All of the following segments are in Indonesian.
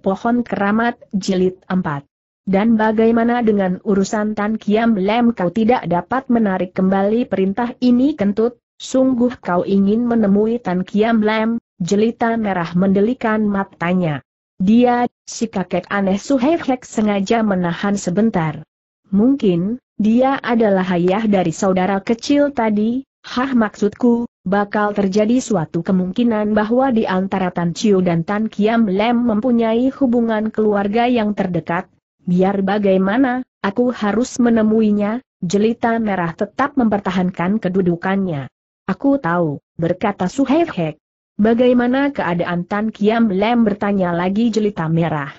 Pohon Keramat, Jilid 4. Dan bagaimana dengan urusan Tan Kiam Lem kau tidak dapat menarik kembali perintah ini kentut, sungguh kau ingin menemui Tan Kiam Lem, jelita merah mendelikan matanya. Dia, si kakek aneh Suhehek sengaja menahan sebentar. Mungkin, dia adalah ayah dari saudara kecil tadi, hah maksudku, bakal terjadi suatu kemungkinan bahwa di antara Tan Chiu dan Tan Kiam Lem mempunyai hubungan keluarga yang terdekat, biar bagaimana, aku harus menemuinya, jelita merah tetap mempertahankan kedudukannya. Aku tahu, berkata Suhei Hek. Bagaimana keadaan Tan Kiam Lem bertanya lagi jelita merah.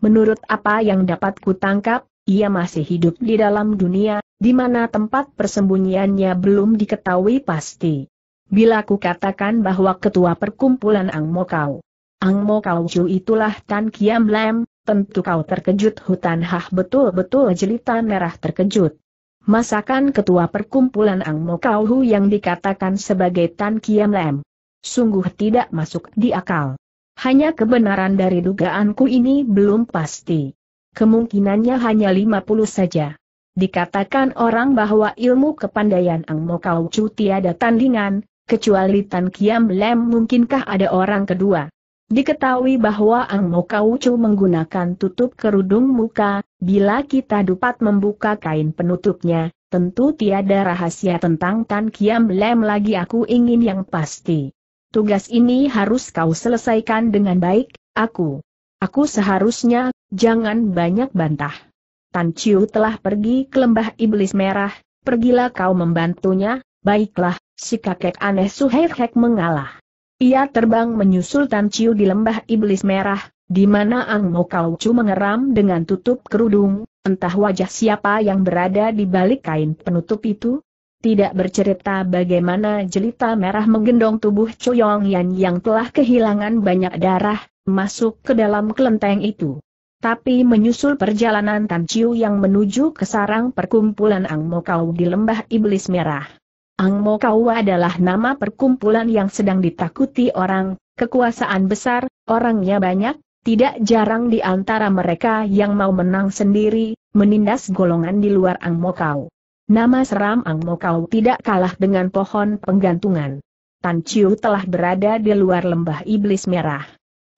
Menurut apa yang dapat kutangkap, ia masih hidup di dalam dunia, di mana tempat persembunyiannya belum diketahui pasti. Bila ku katakan bahwa ketua perkumpulan Ang Mo Kau, Ang Mo Kau Chu itulah Tan Kiam Lam, tentu kau terkejut hutan hah betul-betul jelita merah terkejut. Masakan ketua perkumpulan Ang Mo Kau Hu yang dikatakan sebagai Tan Kiam Lam. Sungguh tidak masuk di akal. Hanya kebenaran dari dugaanku ini belum pasti. Kemungkinannya hanya 50 saja. Dikatakan orang bahwa ilmu kepandaian Ang Mo Kau Chu tiada tandingan, kecuali Tan Kiam Lem mungkinkah ada orang kedua. Diketahui bahwa Ang Mo Kaucu menggunakan tutup kerudung muka, bila kita dapat membuka kain penutupnya, tentu tiada rahasia tentang Tan Kiam Lem lagi aku ingin yang pasti. Tugas ini harus kau selesaikan dengan baik, aku. Aku seharusnya, jangan banyak bantah. Tan Chiu telah pergi ke lembah iblis merah, pergilah kau membantunya, baiklah, si kakek aneh Suhei mengalah. Ia terbang menyusul Tan Chiu di lembah iblis merah, di mana Ang Mo Chu mengeram dengan tutup kerudung, entah wajah siapa yang berada di balik kain penutup itu. Tidak bercerita bagaimana jelita merah menggendong tubuh Choyong Yan yang telah kehilangan banyak darah, masuk ke dalam kelenteng itu. Tapi menyusul perjalanan Tan Chiu yang menuju ke sarang perkumpulan Ang Mo Kau di lembah iblis merah. Ang Mo Kau adalah nama perkumpulan yang sedang ditakuti orang, kekuasaan besar, orangnya banyak, tidak jarang di antara mereka yang mau menang sendiri, menindas golongan di luar Ang Mo Kau. Nama seram Ang Mo Kau tidak kalah dengan pohon penggantungan. Tan Chiu telah berada di luar lembah iblis merah.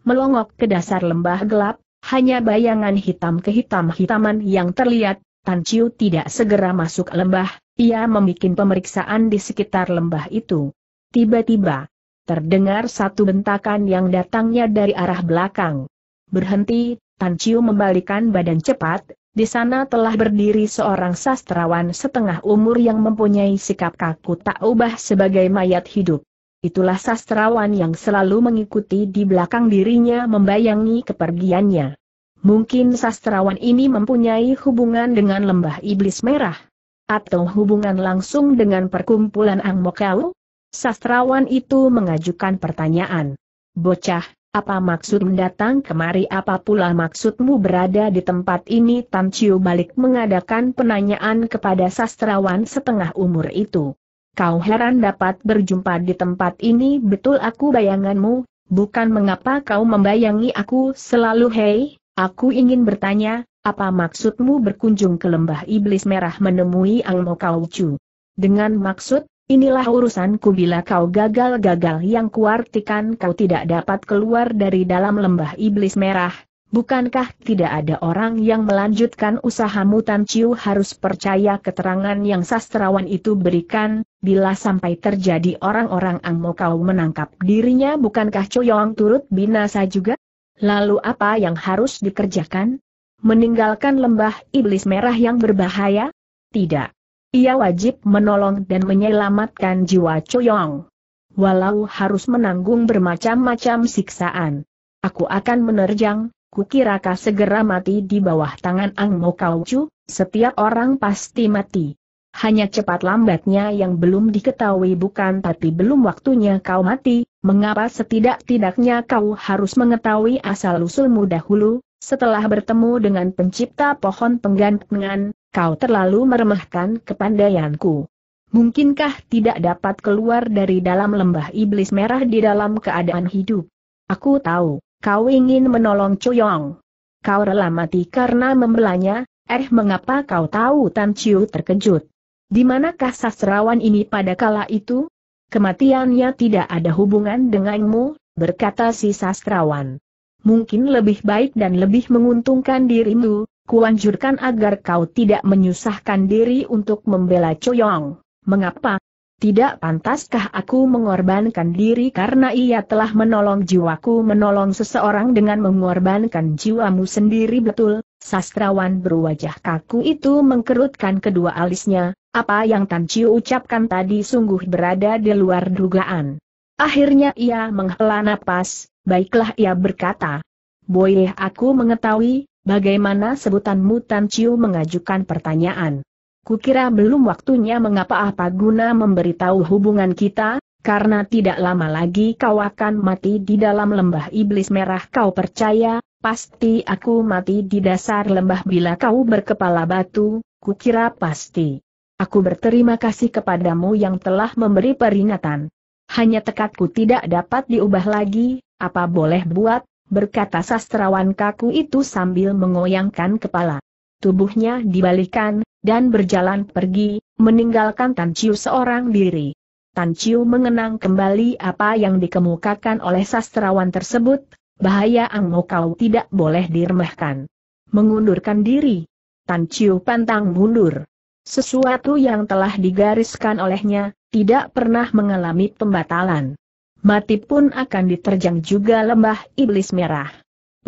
Melongok ke dasar lembah gelap, hanya bayangan hitam kehitam-hitaman yang terlihat, Tan Chiu tidak segera masuk lembah, ia membuat pemeriksaan di sekitar lembah itu. Tiba-tiba, terdengar satu bentakan yang datangnya dari arah belakang. Berhenti, Tan Chiu membalikan badan cepat, di sana telah berdiri seorang sastrawan setengah umur yang mempunyai sikap kaku tak ubah sebagai mayat hidup. Itulah sastrawan yang selalu mengikuti di belakang dirinya membayangi kepergiannya. Mungkin sastrawan ini mempunyai hubungan dengan lembah iblis merah. Atau hubungan langsung dengan perkumpulan Mokau? Sastrawan itu mengajukan pertanyaan. Bocah, apa maksud mendatang kemari apa pula maksudmu berada di tempat ini? Tan Chiu balik mengadakan penanyaan kepada sastrawan setengah umur itu. Kau heran dapat berjumpa di tempat ini betul aku bayanganmu, bukan mengapa kau membayangi aku selalu hei, Aku ingin bertanya, apa maksudmu berkunjung ke lembah iblis merah menemui Ang Mo Kau Chu? Dengan maksud, inilah urusanku bila kau gagal-gagal yang kuartikan kau tidak dapat keluar dari dalam lembah iblis merah, Bukankah tidak ada orang yang melanjutkan usahamu Tan Chiu harus percaya keterangan yang sastrawan itu berikan, bila sampai terjadi orang-orang Ang Mo Kau menangkap dirinya bukankah Yong turut binasa juga? Lalu apa yang harus dikerjakan? Meninggalkan lembah iblis merah yang berbahaya? Tidak. Ia wajib menolong dan menyelamatkan jiwa Choyong. Walau harus menanggung bermacam-macam siksaan. Aku akan menerjang, kukirakah segera mati di bawah tangan Ang Mo Kau Chu, setiap orang pasti mati hanya cepat lambatnya yang belum diketahui bukan tapi belum waktunya kau mati, mengapa setidak-tidaknya kau harus mengetahui asal-usulmu dahulu, setelah bertemu dengan pencipta pohon penggantengan, kau terlalu meremehkan kepandaianku. Mungkinkah tidak dapat keluar dari dalam lembah iblis merah di dalam keadaan hidup? Aku tahu, kau ingin menolong Choyong. Kau rela mati karena membelanya, eh mengapa kau tahu Tan Chiu terkejut? Di manakah sastrawan ini pada kala itu? Kematiannya tidak ada hubungan denganmu, berkata si sastrawan. Mungkin lebih baik dan lebih menguntungkan dirimu, kuanjurkan agar kau tidak menyusahkan diri untuk membela Coyong. Mengapa? Tidak pantaskah aku mengorbankan diri karena ia telah menolong jiwaku menolong seseorang dengan mengorbankan jiwamu sendiri betul? Sastrawan berwajah kaku itu mengkerutkan kedua alisnya, apa yang Tan Chiu ucapkan tadi sungguh berada di luar dugaan. Akhirnya ia menghela napas, baiklah ia berkata. Boleh aku mengetahui, bagaimana sebutanmu Tan Chiu mengajukan pertanyaan. Kukira belum waktunya mengapa apa guna memberitahu hubungan kita, karena tidak lama lagi kau akan mati di dalam lembah iblis merah kau percaya, pasti aku mati di dasar lembah bila kau berkepala batu, kukira pasti. Aku berterima kasih kepadamu yang telah memberi peringatan. Hanya tekadku tidak dapat diubah lagi, apa boleh buat, berkata sastrawan kaku itu sambil mengoyangkan kepala. Tubuhnya dibalikan, dan berjalan pergi, meninggalkan Tan Chiu seorang diri. Tan Chiu mengenang kembali apa yang dikemukakan oleh sastrawan tersebut, bahaya Ang Kau tidak boleh diremehkan. Mengundurkan diri. Tan Chiu pantang mundur. Sesuatu yang telah digariskan olehnya, tidak pernah mengalami pembatalan. Mati pun akan diterjang juga lembah iblis merah.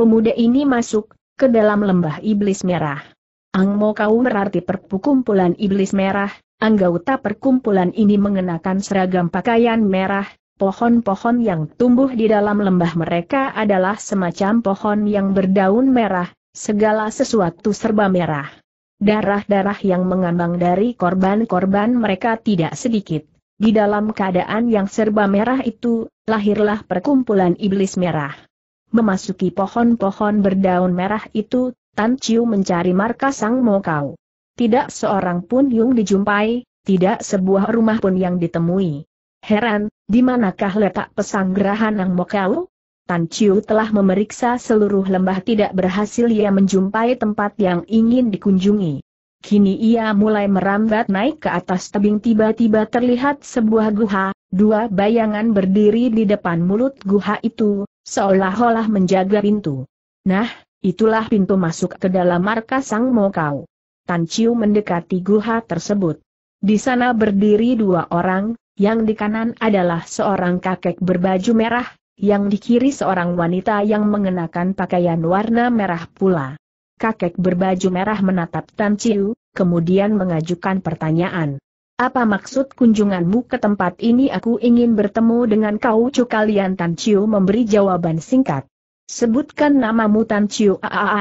Pemuda ini masuk ke dalam lembah iblis merah. Angmo kau berarti perkumpulan iblis merah, anggota perkumpulan ini mengenakan seragam pakaian merah, pohon-pohon yang tumbuh di dalam lembah mereka adalah semacam pohon yang berdaun merah, segala sesuatu serba merah. Darah-darah yang mengambang dari korban-korban mereka tidak sedikit. Di dalam keadaan yang serba merah itu, lahirlah perkumpulan iblis merah. Memasuki pohon-pohon berdaun merah itu, Tan Chiu mencari markas Sang Mokau. Tidak seorang pun yang dijumpai, tidak sebuah rumah pun yang ditemui. Heran, di manakah letak pesanggerahan sang Mokau? Tan Chiu telah memeriksa seluruh lembah tidak berhasil ia menjumpai tempat yang ingin dikunjungi. Kini ia mulai merambat naik ke atas tebing tiba-tiba terlihat sebuah guha, dua bayangan berdiri di depan mulut guha itu, seolah-olah menjaga pintu. Nah, itulah pintu masuk ke dalam markas Sang Mokau. Tan Chiu mendekati guha tersebut. Di sana berdiri dua orang, yang di kanan adalah seorang kakek berbaju merah, yang di kiri seorang wanita yang mengenakan pakaian warna merah pula. Kakek berbaju merah menatap Tan Chiu, kemudian mengajukan pertanyaan. Apa maksud kunjunganmu ke tempat ini aku ingin bertemu dengan kau cu kalian Tan Chiu memberi jawaban singkat. Sebutkan namamu Tan Chiu a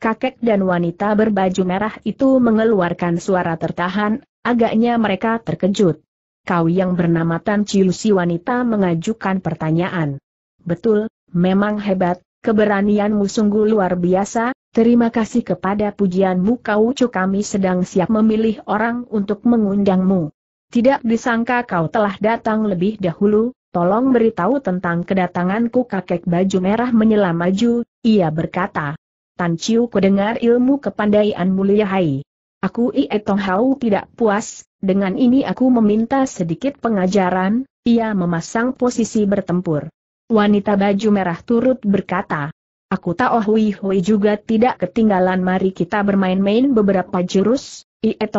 kakek dan wanita berbaju merah itu mengeluarkan suara tertahan, agaknya mereka terkejut kau yang bernama Tan Chiu si wanita mengajukan pertanyaan. Betul, memang hebat, keberanianmu sungguh luar biasa, terima kasih kepada pujianmu kau cu kami sedang siap memilih orang untuk mengundangmu. Tidak disangka kau telah datang lebih dahulu, tolong beritahu tentang kedatanganku kakek baju merah menyelam maju, ia berkata. Tan Chiu kudengar ilmu kepandaian mulia hai. Aku Hau tidak puas, dengan ini aku meminta sedikit pengajaran, ia memasang posisi bertempur. Wanita baju merah turut berkata, Aku tahu oh Hui Hui juga tidak ketinggalan mari kita bermain-main beberapa jurus,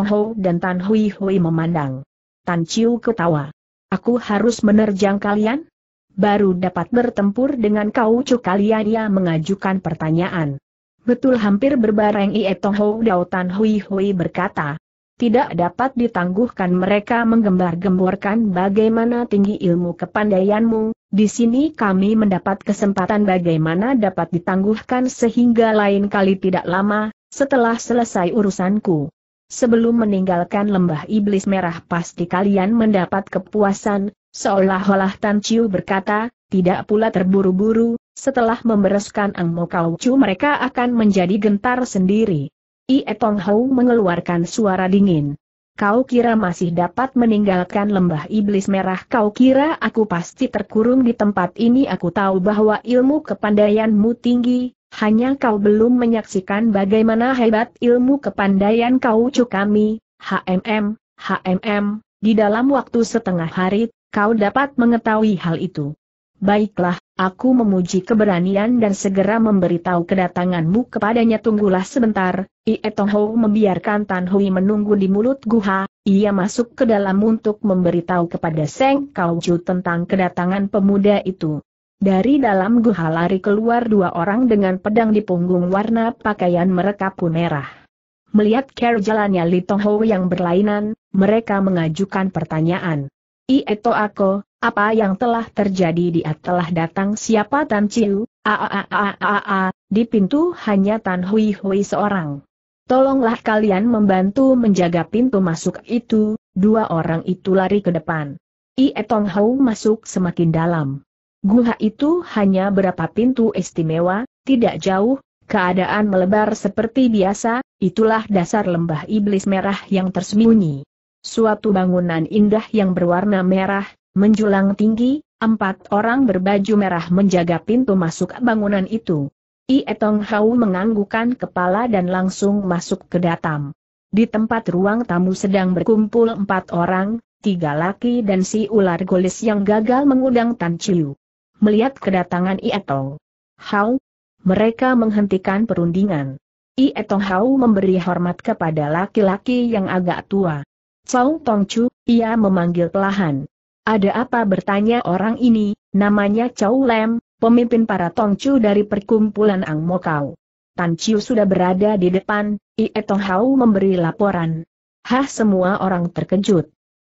Hau dan Tan Hui Hui memandang. Tan Chiu ketawa. Aku harus menerjang kalian? Baru dapat bertempur dengan kau cu kalian ia mengajukan pertanyaan. Betul hampir berbareng Ie Hou Dao Tan Hui Hui berkata. Tidak dapat ditangguhkan mereka menggembar-gemborkan bagaimana tinggi ilmu kepandaianmu, di sini kami mendapat kesempatan bagaimana dapat ditangguhkan sehingga lain kali tidak lama, setelah selesai urusanku. Sebelum meninggalkan lembah iblis merah pasti kalian mendapat kepuasan, seolah-olah Tan Chiu berkata, tidak pula terburu-buru, setelah membereskan Ang Mo mereka akan menjadi gentar sendiri. Ie Tong Hou mengeluarkan suara dingin. Kau kira masih dapat meninggalkan lembah iblis merah kau kira aku pasti terkurung di tempat ini aku tahu bahwa ilmu kepandaianmu tinggi, hanya kau belum menyaksikan bagaimana hebat ilmu kepandaian kau cu kami, HMM, HMM, di dalam waktu setengah hari, kau dapat mengetahui hal itu. Baiklah, aku memuji keberanian dan segera memberitahu kedatanganmu kepadanya tunggulah sebentar, Ie Tong Ho membiarkan Tan Hui menunggu di mulut guha, ia masuk ke dalam untuk memberitahu kepada Seng Kau Ju tentang kedatangan pemuda itu. Dari dalam guha lari keluar dua orang dengan pedang di punggung warna pakaian mereka pun merah. Melihat care jalannya Li Tongho yang berlainan, mereka mengajukan pertanyaan. Ie Ieto ako, apa yang telah terjadi dia telah datang siapa Tan Chiu, aaaaaaa, di pintu hanya Tan Hui Hui seorang. Tolonglah kalian membantu menjaga pintu masuk itu, dua orang itu lari ke depan. Ie Tong Hou masuk semakin dalam. Guha itu hanya berapa pintu istimewa, tidak jauh, keadaan melebar seperti biasa, itulah dasar lembah iblis merah yang tersembunyi. Suatu bangunan indah yang berwarna merah, Menjulang tinggi, empat orang berbaju merah menjaga pintu masuk bangunan itu. Ietong Hau menganggukan kepala dan langsung masuk ke datam. Di tempat ruang tamu sedang berkumpul empat orang, tiga laki dan si ular golis yang gagal mengundang Tan Chiu. Melihat kedatangan Ietong Hau, mereka menghentikan perundingan. Ietong Hau memberi hormat kepada laki-laki yang agak tua. Cao Chu, ia memanggil pelahan. Ada apa bertanya orang ini, namanya Chow Lem, pemimpin para Tongcu dari perkumpulan Ang Mokau. Tan Chiu sudah berada di depan, Ie Tong Hau memberi laporan. Hah semua orang terkejut.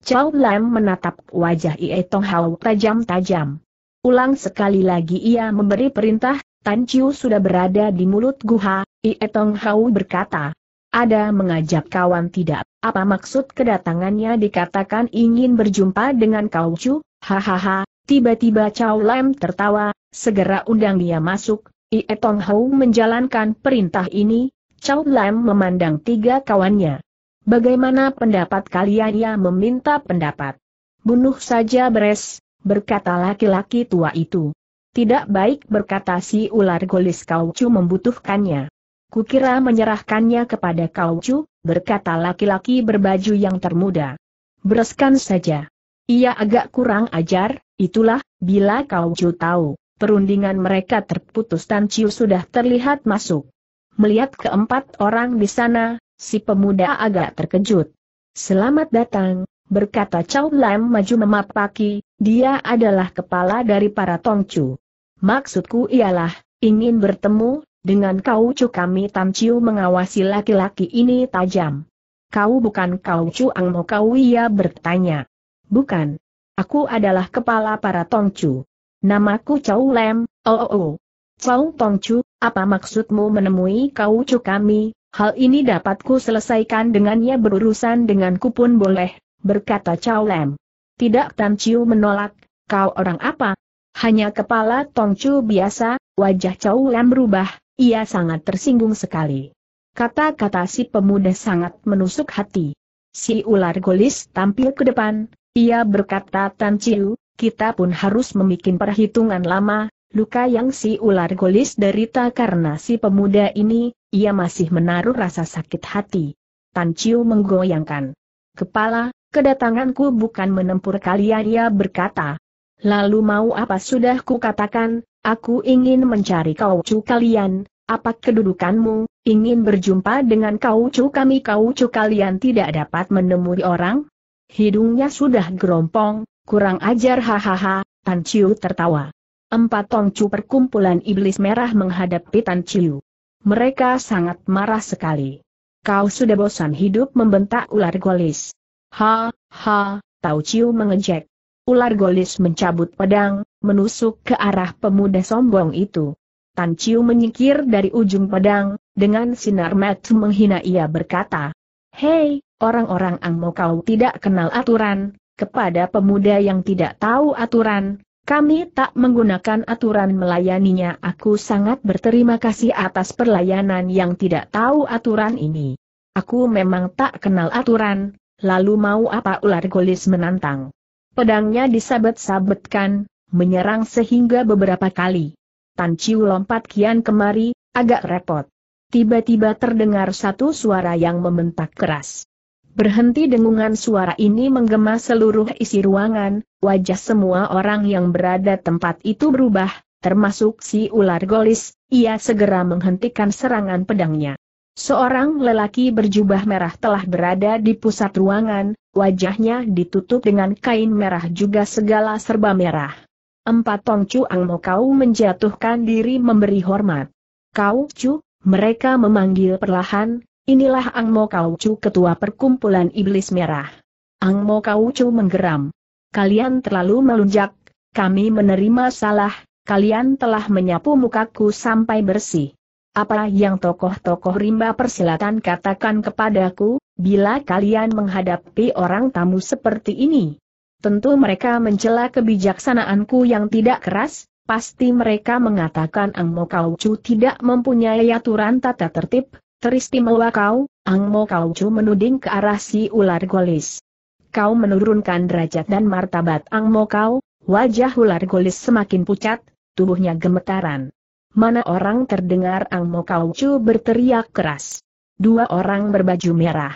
Chow Lam menatap wajah Ie Tong Hau tajam-tajam. Ulang sekali lagi ia memberi perintah, Tan Chiu sudah berada di mulut guha, Ie Tong Hau berkata, ada mengajak kawan tidak? Apa maksud kedatangannya dikatakan ingin berjumpa dengan kau cu? Hahaha, tiba-tiba Chow Lam tertawa, segera undang dia masuk. Ie Tong Hou menjalankan perintah ini, Chow Lam memandang tiga kawannya. Bagaimana pendapat kalian ya meminta pendapat? Bunuh saja beres, berkata laki-laki tua itu. Tidak baik berkata si ular golis kau cu membutuhkannya. Kukira menyerahkannya kepada kau cu, berkata laki-laki berbaju yang termuda. Bereskan saja. Ia agak kurang ajar, itulah, bila kau cu tahu, perundingan mereka terputus dan Ciu sudah terlihat masuk. Melihat keempat orang di sana, si pemuda agak terkejut. Selamat datang, berkata Chow Lam maju memapaki, dia adalah kepala dari para Tongcu. Maksudku ialah, ingin bertemu dengan kau cu kami Tamciu mengawasi laki-laki ini tajam. Kau bukan kau cu Angmo Kau ia bertanya. Bukan. Aku adalah kepala para Tongcu. Namaku Chow Lem, oh oh oh. Chow Tongcu, apa maksudmu menemui kau cu kami? Hal ini dapatku selesaikan dengannya berurusan denganku pun boleh, berkata Chow Lem. Tidak Chiu menolak, kau orang apa? Hanya kepala Tongcu biasa, wajah Chow Lem berubah, ia sangat tersinggung sekali. Kata-kata si pemuda sangat menusuk hati. Si ular golis tampil ke depan, ia berkata Tan Chiu, kita pun harus memikin perhitungan lama, luka yang si ular golis derita karena si pemuda ini, ia masih menaruh rasa sakit hati. Tan Chiu menggoyangkan kepala, kedatanganku bukan menempur kalian ia berkata. Lalu mau apa sudah kukatakan, Aku ingin mencari kau kaucu kalian, apa kedudukanmu, ingin berjumpa dengan kau kaucu kami kau kaucu kalian tidak dapat menemui orang? Hidungnya sudah gerompong, kurang ajar hahaha, Tan Chiu tertawa. Empat tongcu perkumpulan iblis merah menghadapi Tan Chiu. Mereka sangat marah sekali. Kau sudah bosan hidup membentak ular golis. Ha, ha, Tau Chiu mengejek. Ular golis mencabut pedang, menusuk ke arah pemuda sombong itu. Tan Chiu menyingkir dari ujung pedang, dengan sinar mata menghina ia berkata, Hei, orang-orang Angmo kau tidak kenal aturan, kepada pemuda yang tidak tahu aturan, kami tak menggunakan aturan melayaninya. Aku sangat berterima kasih atas perlayanan yang tidak tahu aturan ini. Aku memang tak kenal aturan, lalu mau apa ular golis menantang. Pedangnya disabet-sabetkan, menyerang sehingga beberapa kali. Tan Chiu lompat kian kemari, agak repot. Tiba-tiba terdengar satu suara yang membentak keras. Berhenti dengungan suara ini menggema seluruh isi ruangan, wajah semua orang yang berada tempat itu berubah, termasuk si ular golis, ia segera menghentikan serangan pedangnya. Seorang lelaki berjubah merah telah berada di pusat ruangan, wajahnya ditutup dengan kain merah juga segala serba merah empat Tong Chuang Mo kau menjatuhkan diri memberi hormat. Kau Chu, mereka memanggil perlahan, inilah Ang Mo Kau Chu ketua perkumpulan Iblis Merah. Ang Mo Kau Chu menggeram. Kalian terlalu melunjak, kami menerima salah, kalian telah menyapu mukaku sampai bersih. Apa yang tokoh-tokoh rimba persilatan katakan kepadaku, bila kalian menghadapi orang tamu seperti ini? tentu mereka mencela kebijaksanaanku yang tidak keras, pasti mereka mengatakan Ang Mo Kau Chu tidak mempunyai aturan tata tertib, teristimewa kau, Ang Mo Kau Chu menuding ke arah si ular golis. Kau menurunkan derajat dan martabat Ang Mo Kau, wajah ular golis semakin pucat, tubuhnya gemetaran. Mana orang terdengar Ang Mo Kau Chu berteriak keras. Dua orang berbaju merah.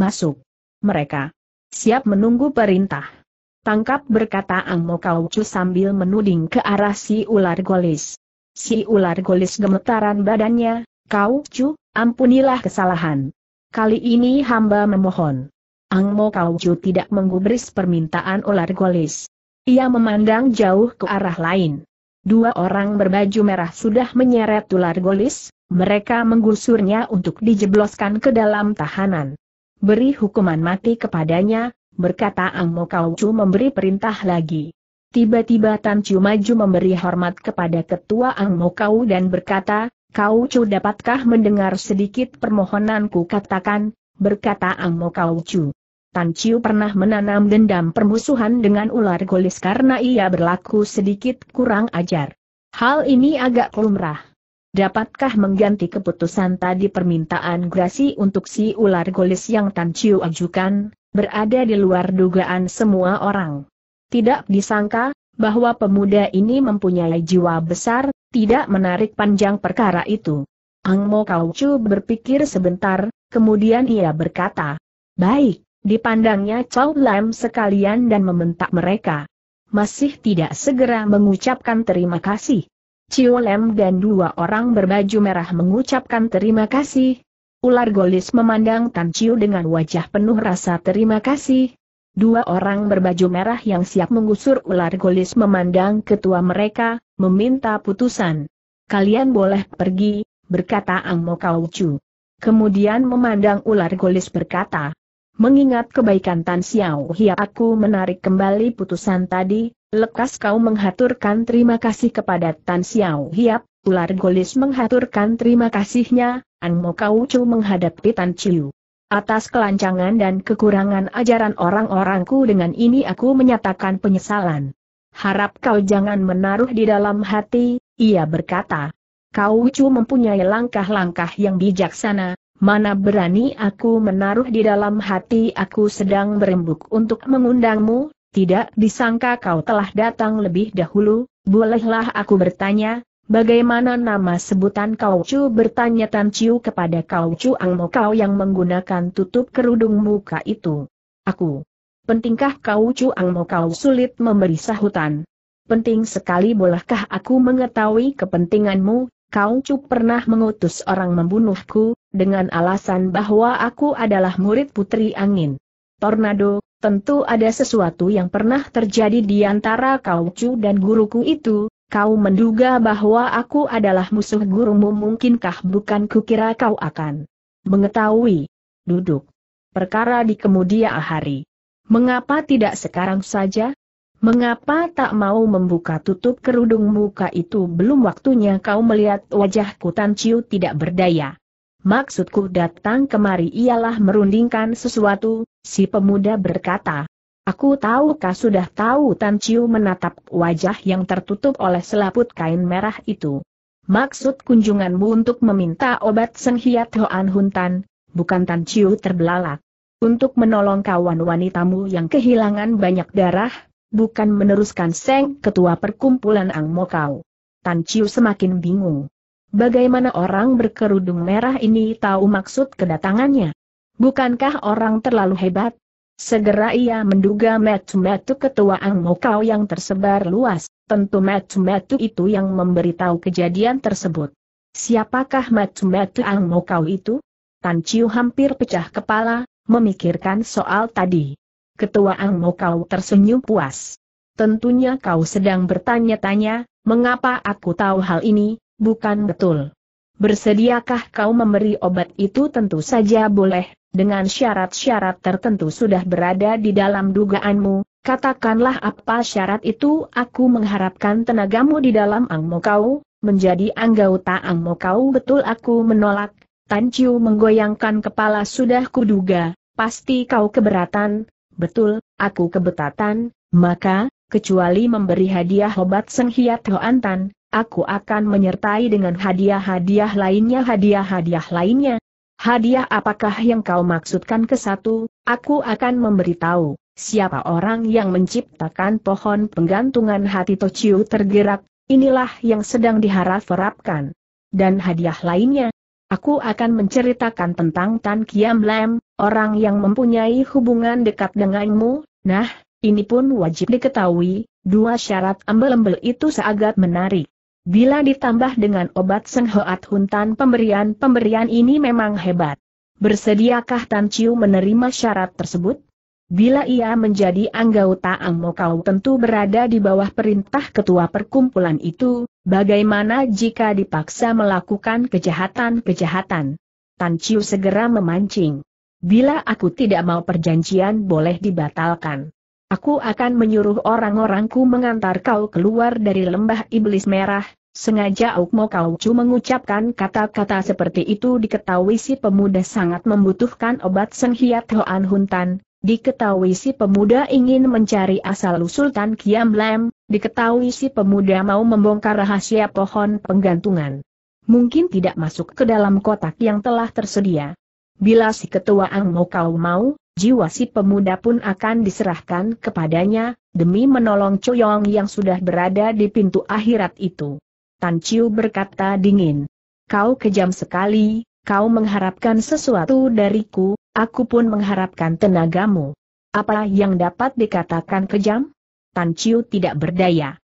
Masuk. Mereka siap menunggu perintah. Tangkap berkata Ang Mo Chu sambil menuding ke arah si ular golis. Si ular golis gemetaran badannya, Kau Chu, ampunilah kesalahan. Kali ini hamba memohon. Ang Mo Chu tidak menggubris permintaan ular golis. Ia memandang jauh ke arah lain. Dua orang berbaju merah sudah menyeret ular golis, mereka menggusurnya untuk dijebloskan ke dalam tahanan. Beri hukuman mati kepadanya, berkata Ang Mo Kau Chu memberi perintah lagi. Tiba-tiba Tan Chu maju memberi hormat kepada ketua Ang Mo Kau dan berkata, Kau Chu dapatkah mendengar sedikit permohonanku katakan, berkata Ang Mo Kau Chu. Tan Chiu pernah menanam dendam permusuhan dengan ular golis karena ia berlaku sedikit kurang ajar. Hal ini agak lumrah. Dapatkah mengganti keputusan tadi permintaan grasi untuk si ular golis yang Tan Chiu ajukan, berada di luar dugaan semua orang. Tidak disangka, bahwa pemuda ini mempunyai jiwa besar, tidak menarik panjang perkara itu. Ang Mo Kau Chu berpikir sebentar, kemudian ia berkata, Baik, dipandangnya Chow Lam sekalian dan membentak mereka. Masih tidak segera mengucapkan terima kasih. Ciu Lem dan dua orang berbaju merah mengucapkan terima kasih. Ular golis memandang Tan Ciu dengan wajah penuh rasa terima kasih. Dua orang berbaju merah yang siap menggusur ular golis memandang ketua mereka, meminta putusan. Kalian boleh pergi, berkata Ang Mo Kau Chu. Kemudian memandang ular golis berkata, Mengingat kebaikan Tan Xiao Hia aku menarik kembali putusan tadi, Lekas kau menghaturkan terima kasih kepada Tan Xiao Hiap, ular golis menghaturkan terima kasihnya, An Mo Kau Chu menghadapi Tan Chiu. Atas kelancangan dan kekurangan ajaran orang-orangku dengan ini aku menyatakan penyesalan. Harap kau jangan menaruh di dalam hati, ia berkata. Kau Chu mempunyai langkah-langkah yang bijaksana, mana berani aku menaruh di dalam hati aku sedang berembuk untuk mengundangmu, tidak disangka kau telah datang lebih dahulu, bolehlah aku bertanya, bagaimana nama sebutan kau Chu bertanya Tan Chiu kepada kau Chu Mo kau yang menggunakan tutup kerudung muka itu. Aku. Pentingkah kau Chu Mo kau sulit memberi sahutan. Penting sekali bolehkah aku mengetahui kepentinganmu, kau Chu pernah mengutus orang membunuhku, dengan alasan bahwa aku adalah murid putri angin. Tornado, Tentu ada sesuatu yang pernah terjadi di antara kau cu dan guruku itu, kau menduga bahwa aku adalah musuh gurumu mungkinkah bukan kukira kau akan mengetahui. Duduk. Perkara di kemudian hari. Mengapa tidak sekarang saja? Mengapa tak mau membuka tutup kerudung muka itu belum waktunya kau melihat wajahku Tan Chiu tidak berdaya. Maksudku datang kemari ialah merundingkan sesuatu, Si pemuda berkata, Aku tahu kau sudah tahu Tan Chiu menatap wajah yang tertutup oleh selaput kain merah itu. Maksud kunjunganmu untuk meminta obat Senghiat Hoan Huntan, bukan Tan Chiu terbelalak. Untuk menolong kawan wanitamu yang kehilangan banyak darah, bukan meneruskan Seng Ketua Perkumpulan Ang Mokau. Tan Chiu semakin bingung. Bagaimana orang berkerudung merah ini tahu maksud kedatangannya? Bukankah orang terlalu hebat? Segera ia menduga metu-metu ketua Ang Mokau yang tersebar luas, tentu metu-metu itu yang memberitahu kejadian tersebut. Siapakah metu-metu Ang itu? Tan Chiu hampir pecah kepala, memikirkan soal tadi. Ketua Ang Mokau tersenyum puas. Tentunya kau sedang bertanya-tanya, mengapa aku tahu hal ini, bukan betul. Bersediakah kau memberi obat itu tentu saja boleh, dengan syarat-syarat tertentu sudah berada di dalam dugaanmu, katakanlah apa syarat itu aku mengharapkan tenagamu di dalam angmo kau, menjadi anggota angmo kau betul aku menolak, Tan Chiu menggoyangkan kepala sudah kuduga, pasti kau keberatan, betul, aku kebetatan, maka, kecuali memberi hadiah obat senghiat Hoan Tan, aku akan menyertai dengan hadiah-hadiah lainnya hadiah-hadiah lainnya, Hadiah apakah yang kau maksudkan ke satu, aku akan memberitahu. Siapa orang yang menciptakan pohon penggantungan hati Tociu tergerak, inilah yang sedang diharap-harapkan. Dan hadiah lainnya, aku akan menceritakan tentang Tan Kiam Lam, orang yang mempunyai hubungan dekat denganmu, nah, ini pun wajib diketahui, dua syarat embel-embel itu seagak menarik. Bila ditambah dengan obat senghoat Huntan pemberian-pemberian ini memang hebat. Bersediakah Tan Chiu menerima syarat tersebut? Bila ia menjadi anggota Angmokau tentu berada di bawah perintah ketua perkumpulan itu, bagaimana jika dipaksa melakukan kejahatan-kejahatan? Tan Chiu segera memancing. Bila aku tidak mau perjanjian boleh dibatalkan. Aku akan menyuruh orang-orangku mengantar kau keluar dari lembah iblis merah, Sengaja Ukmo Kaucu mengucapkan kata-kata seperti itu diketahui si pemuda sangat membutuhkan obat Senghiat Hoan Huntan, diketahui si pemuda ingin mencari asal-usul Tan Kiam Lam, diketahui si pemuda mau membongkar rahasia pohon penggantungan. Mungkin tidak masuk ke dalam kotak yang telah tersedia. Bila si ketua Ang Mokau mau, jiwa si pemuda pun akan diserahkan kepadanya, demi menolong Choyong yang sudah berada di pintu akhirat itu. Tan Chiu berkata dingin. Kau kejam sekali, kau mengharapkan sesuatu dariku, aku pun mengharapkan tenagamu. Apa yang dapat dikatakan kejam? Tan Chiu tidak berdaya.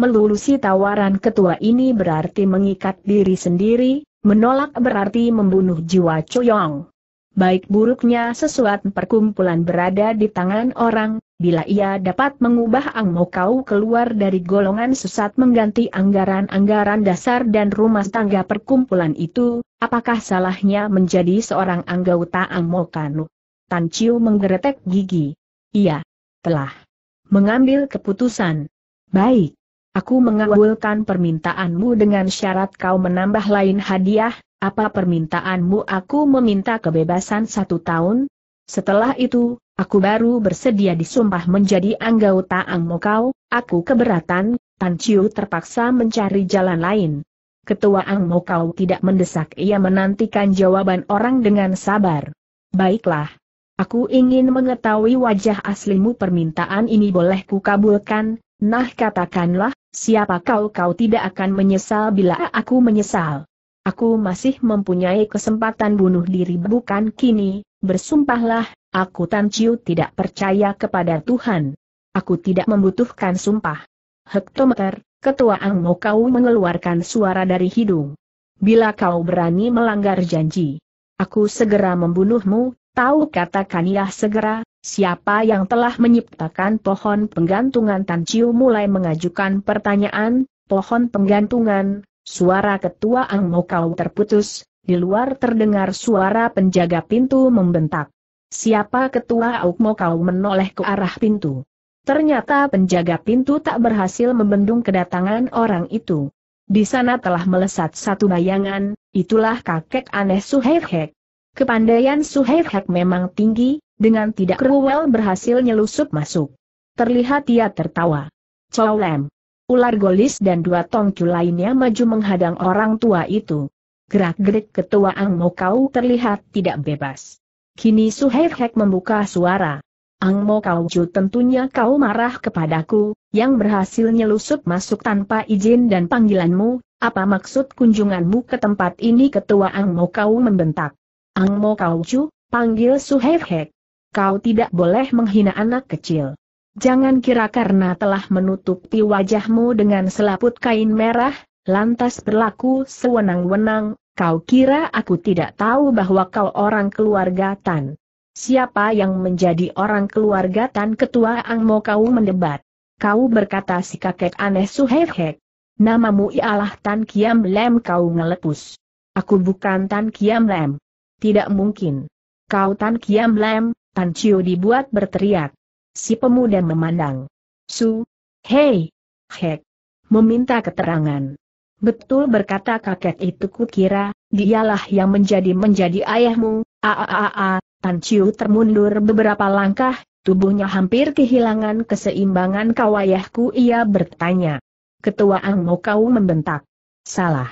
Melulusi tawaran ketua ini berarti mengikat diri sendiri, menolak berarti membunuh jiwa Choyong baik buruknya sesuatu perkumpulan berada di tangan orang, bila ia dapat mengubah Ang Mo keluar dari golongan sesat mengganti anggaran-anggaran dasar dan rumah tangga perkumpulan itu, apakah salahnya menjadi seorang anggota Ang Mo Tan Chiu menggeretek gigi. Ia telah mengambil keputusan. Baik. Aku mengabulkan permintaanmu dengan syarat kau menambah lain hadiah, apa permintaanmu aku meminta kebebasan satu tahun? Setelah itu, aku baru bersedia disumpah menjadi anggota Angmokau, aku keberatan, Tan Chiu terpaksa mencari jalan lain. Ketua Angmokau tidak mendesak ia menantikan jawaban orang dengan sabar. Baiklah. Aku ingin mengetahui wajah aslimu permintaan ini boleh kukabulkan, nah katakanlah, siapa kau kau tidak akan menyesal bila aku menyesal aku masih mempunyai kesempatan bunuh diri bukan kini, bersumpahlah, aku Tan Chiu tidak percaya kepada Tuhan. Aku tidak membutuhkan sumpah. Hektometer, ketua Ang kau mengeluarkan suara dari hidung. Bila kau berani melanggar janji, aku segera membunuhmu, tahu kata Kaniah ya segera, siapa yang telah menyiptakan pohon penggantungan Tan Chiu mulai mengajukan pertanyaan, pohon penggantungan, Suara ketua Ang Mokau terputus, di luar terdengar suara penjaga pintu membentak. Siapa ketua Ang Mokau menoleh ke arah pintu. Ternyata penjaga pintu tak berhasil membendung kedatangan orang itu. Di sana telah melesat satu bayangan, itulah kakek aneh Suhaihek. Kepandaian Suhaihek memang tinggi, dengan tidak ruwel berhasil nyelusup masuk. Terlihat ia tertawa. Chow ular golis dan dua tongcu lainnya maju menghadang orang tua itu. Gerak-gerik ketua Ang Mo Kau terlihat tidak bebas. Kini Suhair Hek membuka suara. Ang Mo tentunya kau marah kepadaku, yang berhasil nyelusup masuk tanpa izin dan panggilanmu, apa maksud kunjunganmu ke tempat ini ketua Ang Mo Kau membentak. Ang Mo panggil Suhair Hek. Kau tidak boleh menghina anak kecil. Jangan kira karena telah menutupi wajahmu dengan selaput kain merah, lantas berlaku sewenang-wenang, kau kira aku tidak tahu bahwa kau orang keluarga Tan. Siapa yang menjadi orang keluarga Tan ketua Ang Mo kau mendebat. Kau berkata si kakek aneh suhehek. Namamu ialah Tan Kiam Lem kau ngelepus. Aku bukan Tan Kiam Lem. Tidak mungkin. Kau Tan Kiam Lem, Tan Chiu dibuat berteriak. Si pemuda memandang. Su. Hei. Hek. Meminta keterangan. Betul berkata kakek itu kukira, dialah yang menjadi-menjadi ayahmu, aaaaa, Tan Chiu termundur beberapa langkah, tubuhnya hampir kehilangan keseimbangan kau ayahku ia bertanya. Ketua Ang kau membentak. Salah.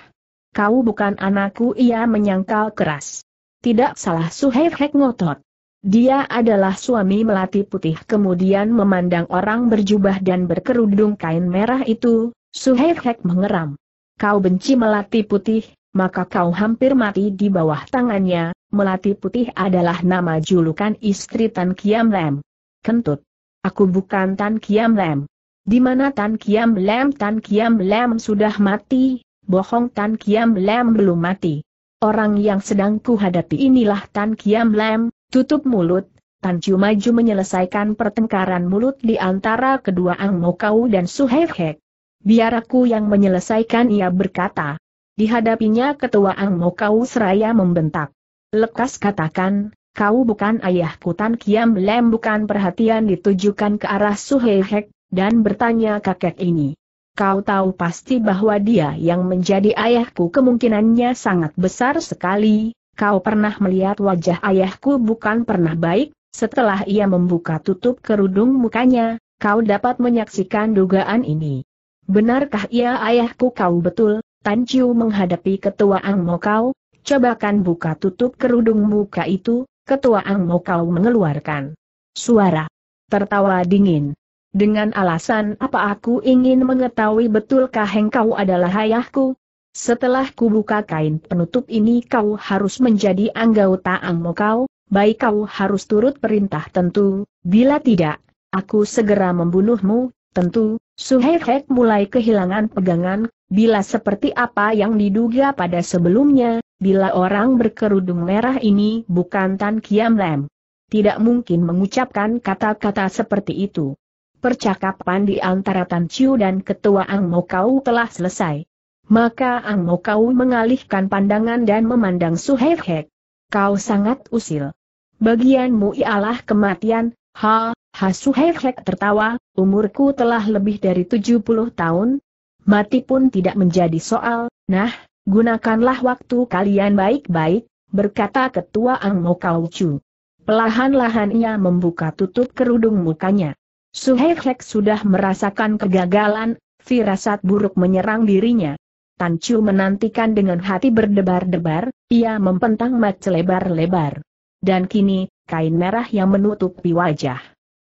Kau bukan anakku ia menyangkal keras. Tidak salah Su Hei Hek ngotot. Dia adalah suami melati putih kemudian memandang orang berjubah dan berkerudung kain merah itu, Suhaifek Hek mengeram. Kau benci melati putih, maka kau hampir mati di bawah tangannya, melati putih adalah nama julukan istri Tan Kiam Lem. Kentut. Aku bukan Tan Kiam Lem. Di mana Tan Kiam Lem Tan Kiam Lem sudah mati, bohong Tan Kiam Lem belum mati. Orang yang sedang kuhadapi inilah Tan Kiam Lem, Tutup mulut, Tan Chiu maju menyelesaikan pertengkaran mulut di antara kedua Ang Mokau dan Suhehek. Biar aku yang menyelesaikan ia berkata. Dihadapinya ketua Ang Mokau seraya membentak. Lekas katakan, kau bukan ayahku Tan Kiam Lem bukan perhatian ditujukan ke arah Suhehek, dan bertanya kakek ini. Kau tahu pasti bahwa dia yang menjadi ayahku kemungkinannya sangat besar sekali, kau pernah melihat wajah ayahku bukan pernah baik, setelah ia membuka tutup kerudung mukanya, kau dapat menyaksikan dugaan ini. Benarkah ia ya, ayahku kau betul, Tan Chiu menghadapi ketua Ang Mo kau, cobakan buka tutup kerudung muka itu, ketua Ang Mo kau mengeluarkan suara tertawa dingin. Dengan alasan apa aku ingin mengetahui betulkah engkau adalah ayahku, setelah kubuka kain penutup ini kau harus menjadi anggota Angmokau, baik kau harus turut perintah tentu, bila tidak, aku segera membunuhmu, tentu, Suhehek mulai kehilangan pegangan, bila seperti apa yang diduga pada sebelumnya, bila orang berkerudung merah ini bukan Tan Kiam Lem. Tidak mungkin mengucapkan kata-kata seperti itu. Percakapan di antara Tan Chiu dan Ketua Ang Mokau telah selesai. Maka Ang Mo Kau mengalihkan pandangan dan memandang Suhef Hek. Kau sangat usil. Bagianmu ialah kematian, ha, ha Suhef Hek tertawa, umurku telah lebih dari 70 tahun. Mati pun tidak menjadi soal, nah, gunakanlah waktu kalian baik-baik, berkata ketua Ang Mo Kau Chu. Pelahan-lahan ia membuka tutup kerudung mukanya. Suhef Hek sudah merasakan kegagalan, firasat buruk menyerang dirinya. Tan Chu menantikan dengan hati berdebar-debar, ia mempentang mat lebar-lebar. Dan kini, kain merah yang menutupi wajah.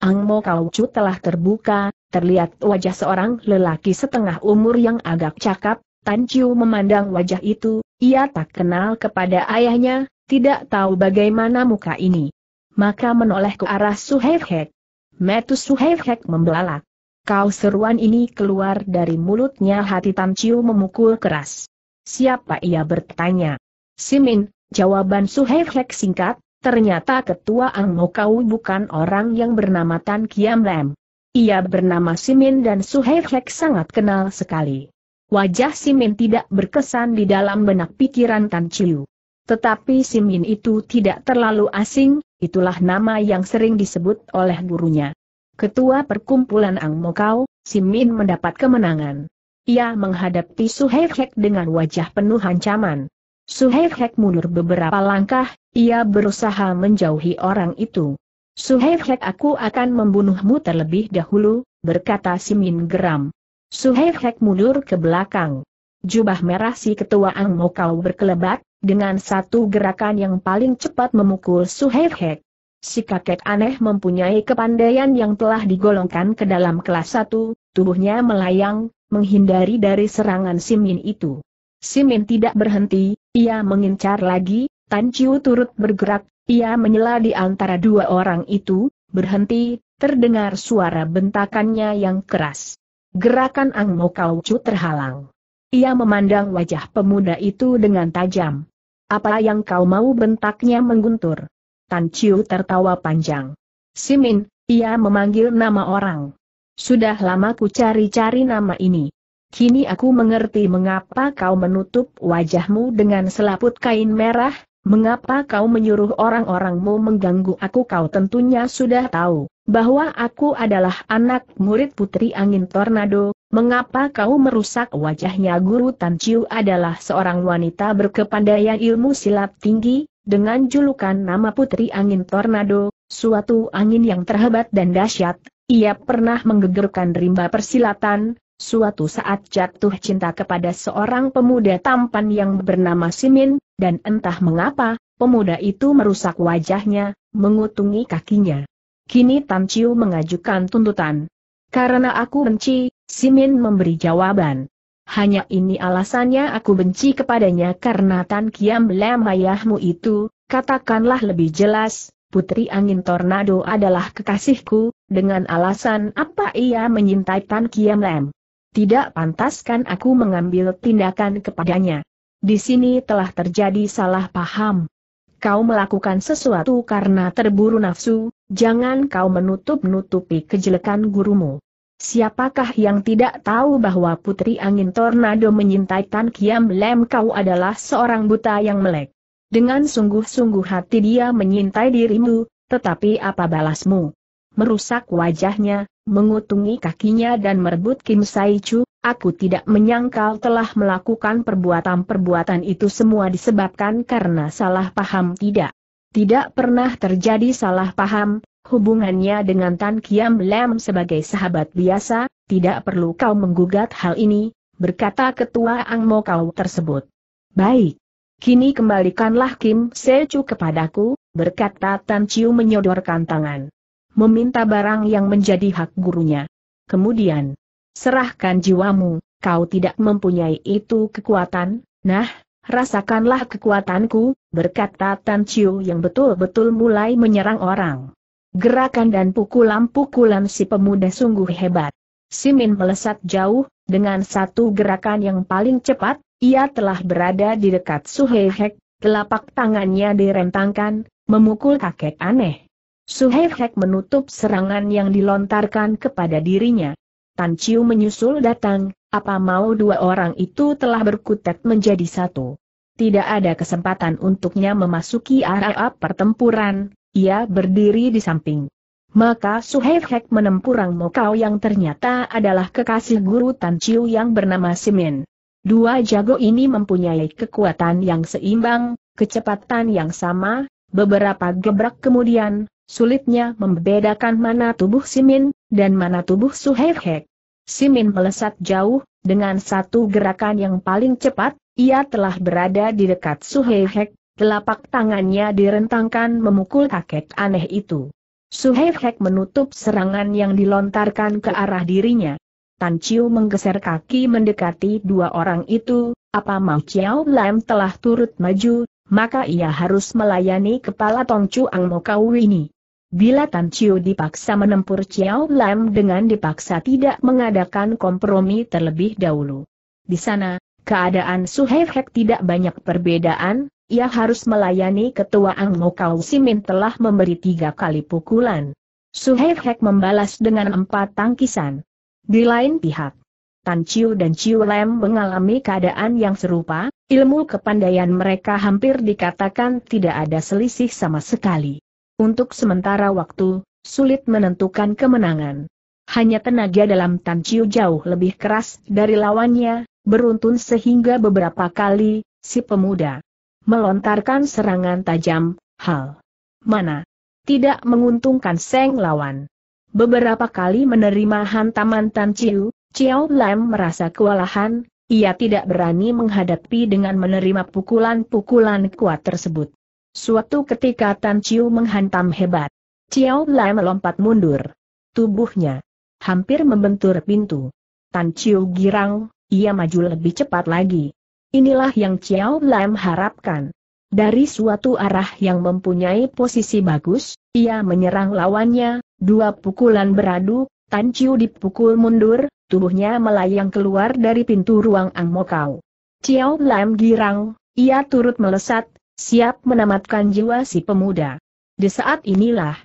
Ang Angmo Chu telah terbuka, terlihat wajah seorang lelaki setengah umur yang agak cakap, Tan Chu memandang wajah itu, ia tak kenal kepada ayahnya, tidak tahu bagaimana muka ini. Maka menoleh ke arah Suhaihek. Metu Suhaihek membelalak. Kau seruan ini keluar dari mulutnya hati Tan Chiu memukul keras. Siapa ia bertanya? Simin, jawaban Suhei Hek singkat, ternyata ketua Angmo Kau bukan orang yang bernama Tan Kiam Lem. Ia bernama Simin dan Suhei Hek sangat kenal sekali. Wajah Simin tidak berkesan di dalam benak pikiran Tan Chiu. Tetapi Simin itu tidak terlalu asing, itulah nama yang sering disebut oleh gurunya ketua perkumpulan Ang Mokau, Simin mendapat kemenangan. Ia menghadapi Suhaihek dengan wajah penuh ancaman. Suhaihek mundur beberapa langkah, ia berusaha menjauhi orang itu. Suhaihek aku akan membunuhmu terlebih dahulu, berkata Simin geram. Suhaihek mundur ke belakang. Jubah merah si ketua Ang Mokau berkelebat, dengan satu gerakan yang paling cepat memukul Suhaihek. Si kakek aneh mempunyai kepandaian yang telah digolongkan ke dalam kelas satu. tubuhnya melayang, menghindari dari serangan Simin itu. Simin tidak berhenti, ia mengincar lagi, Tan Chiu turut bergerak, ia menyela di antara dua orang itu, berhenti, terdengar suara bentakannya yang keras. Gerakan Ang Mo Kau Chu terhalang. Ia memandang wajah pemuda itu dengan tajam. Apa yang kau mau bentaknya mengguntur? Tan Chiu tertawa panjang. Simin, ia memanggil nama orang. Sudah lama ku cari-cari nama ini. Kini aku mengerti mengapa kau menutup wajahmu dengan selaput kain merah, mengapa kau menyuruh orang-orangmu mengganggu aku kau tentunya sudah tahu bahwa aku adalah anak murid putri angin tornado, mengapa kau merusak wajahnya guru Tan Chiu adalah seorang wanita berkepandaian ilmu silat tinggi, dengan julukan nama Putri Angin Tornado, suatu angin yang terhebat dan dahsyat, ia pernah menggegerkan rimba persilatan, suatu saat jatuh cinta kepada seorang pemuda tampan yang bernama Simin, dan entah mengapa, pemuda itu merusak wajahnya, mengutungi kakinya. Kini Tan Chiu mengajukan tuntutan. Karena aku benci, Simin memberi jawaban. Hanya ini alasannya aku benci kepadanya karena Tan Kiam Lem ayahmu itu, katakanlah lebih jelas, Putri Angin Tornado adalah kekasihku, dengan alasan apa ia menyintai Tan Kiam Lem. Tidak pantaskan aku mengambil tindakan kepadanya. Di sini telah terjadi salah paham. Kau melakukan sesuatu karena terburu nafsu, jangan kau menutup-nutupi kejelekan gurumu. Siapakah yang tidak tahu bahwa Putri Angin Tornado menyintai Tan Kiam Lem kau adalah seorang buta yang melek. Dengan sungguh-sungguh hati dia menyintai dirimu, tetapi apa balasmu? Merusak wajahnya, mengutungi kakinya dan merebut Kim Sai Chu, aku tidak menyangkal telah melakukan perbuatan-perbuatan itu semua disebabkan karena salah paham tidak. Tidak pernah terjadi salah paham, Hubungannya dengan Tan Kiam lem sebagai sahabat biasa, tidak perlu kau menggugat hal ini, berkata ketua Ang Mo kau tersebut. Baik. Kini kembalikanlah Kim Sechu kepadaku, berkata Tan Chiu menyodorkan tangan. Meminta barang yang menjadi hak gurunya. Kemudian, serahkan jiwamu, kau tidak mempunyai itu kekuatan, nah, rasakanlah kekuatanku, berkata Tan Chiu yang betul-betul mulai menyerang orang. Gerakan dan pukulan-pukulan si pemuda sungguh hebat. Simin melesat jauh, dengan satu gerakan yang paling cepat, ia telah berada di dekat Suhehek, telapak tangannya direntangkan, memukul kakek aneh. Suhehek menutup serangan yang dilontarkan kepada dirinya. Tan Chiu menyusul datang, apa mau dua orang itu telah berkutat menjadi satu. Tidak ada kesempatan untuknya memasuki arah pertempuran, ia berdiri di samping. Maka Suhei Hek menempurang Mokau yang ternyata adalah kekasih guru Tan Chiu yang bernama Simin. Dua jago ini mempunyai kekuatan yang seimbang, kecepatan yang sama, beberapa gebrak kemudian, sulitnya membedakan mana tubuh Simin, dan mana tubuh Suhei Simin melesat jauh, dengan satu gerakan yang paling cepat, ia telah berada di dekat Suhei telapak tangannya direntangkan memukul kakek aneh itu. Suhefek menutup serangan yang dilontarkan ke arah dirinya. Tan Chiu menggeser kaki mendekati dua orang itu, apa mau Chiao Lam telah turut maju, maka ia harus melayani kepala Tong Ang Chu Mo Mokau ini. Bila Tan Chiu dipaksa menempur Chiao Lam dengan dipaksa tidak mengadakan kompromi terlebih dahulu. Di sana, keadaan Suhefek tidak banyak perbedaan, ia harus melayani ketua Ang Mokau Simin telah memberi tiga kali pukulan. Suhei Hek membalas dengan empat tangkisan. Di lain pihak, Tan Chiu dan Chiu Lem mengalami keadaan yang serupa, ilmu kepandaian mereka hampir dikatakan tidak ada selisih sama sekali. Untuk sementara waktu, sulit menentukan kemenangan. Hanya tenaga dalam Tan Chiu jauh lebih keras dari lawannya, beruntun sehingga beberapa kali, si pemuda melontarkan serangan tajam, hal mana tidak menguntungkan Seng lawan. Beberapa kali menerima hantaman Tan Chiu, Chiao Lam merasa kewalahan, ia tidak berani menghadapi dengan menerima pukulan-pukulan kuat tersebut. Suatu ketika Tan Chiu menghantam hebat. Chiao Lam melompat mundur. Tubuhnya hampir membentur pintu. Tan Chiu girang, ia maju lebih cepat lagi. Inilah yang Ciao Lam harapkan. Dari suatu arah yang mempunyai posisi bagus, ia menyerang lawannya, dua pukulan beradu, Tan Chiu dipukul mundur, tubuhnya melayang keluar dari pintu ruang Ang Mokau. Chiao Lam girang, ia turut melesat, siap menamatkan jiwa si pemuda. Di saat inilah,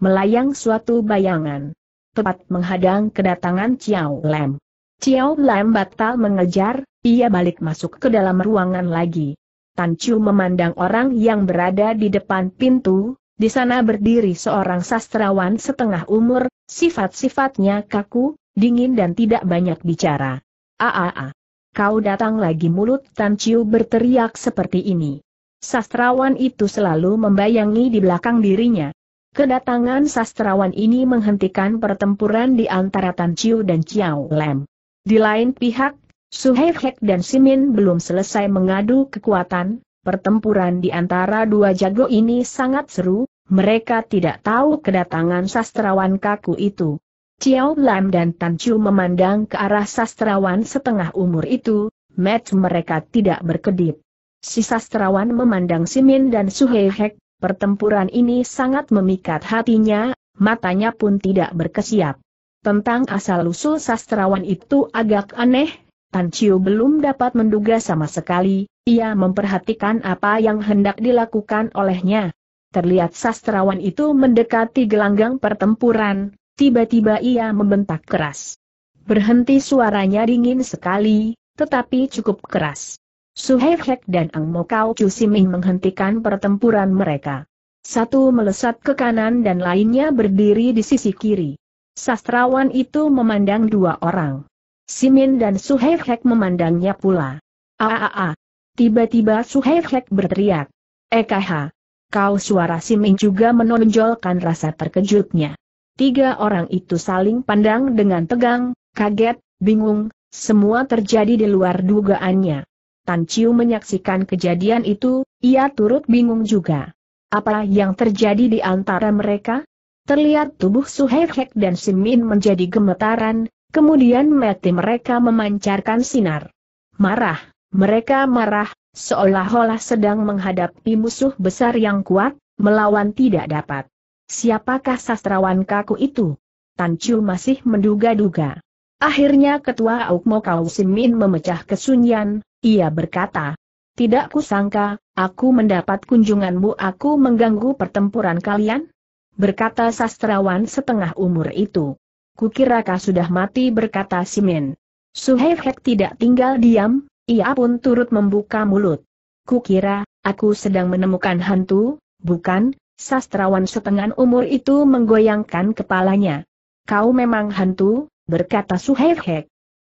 melayang suatu bayangan. Tepat menghadang kedatangan Ciao Lam. Ciao Lam batal mengejar, ia balik masuk ke dalam ruangan lagi. Tan Chu memandang orang yang berada di depan pintu, di sana berdiri seorang sastrawan setengah umur, sifat-sifatnya kaku, dingin dan tidak banyak bicara. Aaa, ah, ah, ah. kau datang lagi mulut Tan Chiu berteriak seperti ini. Sastrawan itu selalu membayangi di belakang dirinya. Kedatangan sastrawan ini menghentikan pertempuran di antara Tan Chiu dan Chiao Lem. Di lain pihak, Suhei dan Simin belum selesai mengadu kekuatan, pertempuran di antara dua jago ini sangat seru, mereka tidak tahu kedatangan sastrawan kaku itu. Chiao Lam dan Tan Chu memandang ke arah sastrawan setengah umur itu, match mereka tidak berkedip. Si sastrawan memandang Simin dan Suhei pertempuran ini sangat memikat hatinya, matanya pun tidak berkesiap. Tentang asal-usul sastrawan itu agak aneh, Tan Chiu belum dapat menduga sama sekali, ia memperhatikan apa yang hendak dilakukan olehnya. Terlihat sastrawan itu mendekati gelanggang pertempuran, tiba-tiba ia membentak keras. Berhenti suaranya dingin sekali, tetapi cukup keras. Suhei dan Ang Mokau Cusiming menghentikan pertempuran mereka. Satu melesat ke kanan dan lainnya berdiri di sisi kiri. Sastrawan itu memandang dua orang. Simin dan Suhaib memandangnya pula. Aaaaa. Ah, ah, ah. Tiba-tiba Suhaib berteriak. Ekaha. Eh, Kau suara Simin juga menonjolkan rasa terkejutnya. Tiga orang itu saling pandang dengan tegang, kaget, bingung, semua terjadi di luar dugaannya. Tan Chiu menyaksikan kejadian itu, ia turut bingung juga. Apa yang terjadi di antara mereka? Terlihat tubuh Suhaib dan Simin menjadi gemetaran, Kemudian mati mereka memancarkan sinar. Marah, mereka marah, seolah-olah sedang menghadapi musuh besar yang kuat, melawan tidak dapat. Siapakah sastrawan kaku itu? Tan Chiu masih menduga-duga. Akhirnya ketua Aukmo Kausimin memecah kesunyian, ia berkata, Tidak kusangka, aku mendapat kunjunganmu aku mengganggu pertempuran kalian? Berkata sastrawan setengah umur itu. Kukira kau sudah mati berkata Simin. Suhei tidak tinggal diam, ia pun turut membuka mulut. Kukira, aku sedang menemukan hantu, bukan, sastrawan setengah umur itu menggoyangkan kepalanya. Kau memang hantu, berkata Suhei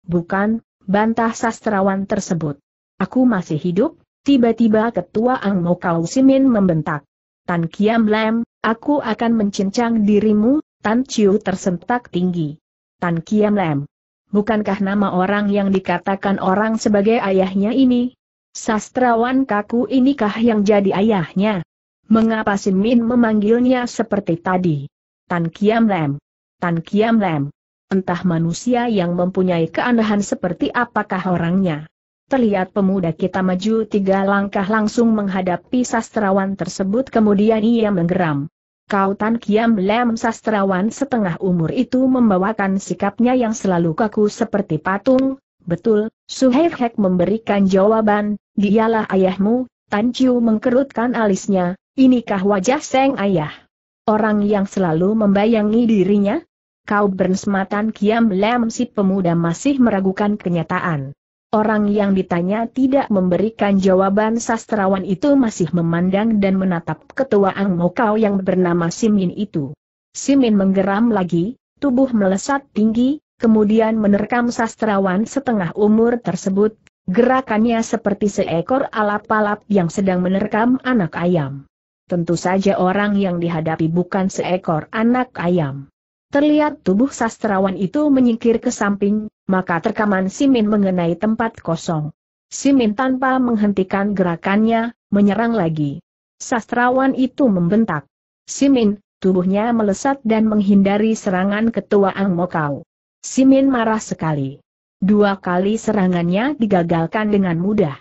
Bukan, bantah sastrawan tersebut. Aku masih hidup, tiba-tiba ketua Ang Mokau Simin membentak. Tan Kiam Lam, aku akan mencincang dirimu, Tan Chiu tersentak tinggi. Tan Kiam Lem. Bukankah nama orang yang dikatakan orang sebagai ayahnya ini? Sastrawan kaku inikah yang jadi ayahnya? Mengapa Si Min memanggilnya seperti tadi? Tan Kiam Lem. Tan Kiam Lem. Entah manusia yang mempunyai keanehan seperti apakah orangnya. Terlihat pemuda kita maju tiga langkah langsung menghadapi sastrawan tersebut kemudian ia menggeram. Kau Tan Kiam Lem sastrawan setengah umur itu membawakan sikapnya yang selalu kaku seperti patung, betul, Su Suhei Hek memberikan jawaban, dialah ayahmu, Tan Chiu mengkerutkan alisnya, inikah wajah Seng Ayah? Orang yang selalu membayangi dirinya? Kau bersematan Kiam Lem si pemuda masih meragukan kenyataan. Orang yang ditanya tidak memberikan jawaban sastrawan itu masih memandang dan menatap ketua Ang Mokau yang bernama Simin itu. Simin menggeram lagi, tubuh melesat tinggi, kemudian menerkam sastrawan setengah umur tersebut, gerakannya seperti seekor alap-alap yang sedang menerkam anak ayam. Tentu saja orang yang dihadapi bukan seekor anak ayam. Terlihat tubuh sastrawan itu menyingkir ke samping, maka terkaman Simin mengenai tempat kosong. Simin tanpa menghentikan gerakannya, menyerang lagi. Sastrawan itu membentak. Simin, tubuhnya melesat dan menghindari serangan ketua Ang Mokau. Simin marah sekali. Dua kali serangannya digagalkan dengan mudah.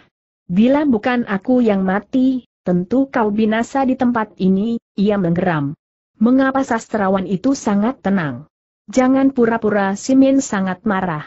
Bila bukan aku yang mati, tentu kau binasa di tempat ini, ia menggeram. Mengapa sastrawan itu sangat tenang? Jangan pura-pura Simin sangat marah.